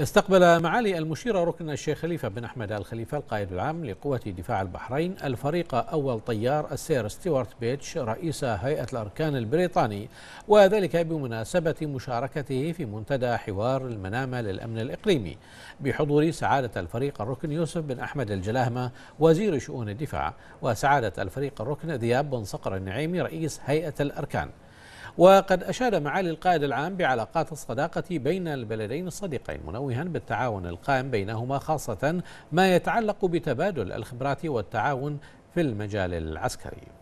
استقبل معالي المشير ركن الشيخ خليفة بن أحمد الخليفة القائد العام لقوة دفاع البحرين الفريق أول طيار السير ستيوارت بيتش رئيس هيئة الأركان البريطاني وذلك بمناسبة مشاركته في منتدى حوار المنامة للأمن الإقليمي بحضور سعادة الفريق الركن يوسف بن أحمد الجلاهمة وزير شؤون الدفاع وسعادة الفريق الركن ذياب بن صقر النعيمي رئيس هيئة الأركان وقد أشاد معالي القائد العام بعلاقات الصداقة بين البلدين الصديقين منوها بالتعاون القائم بينهما خاصة ما يتعلق بتبادل الخبرات والتعاون في المجال العسكري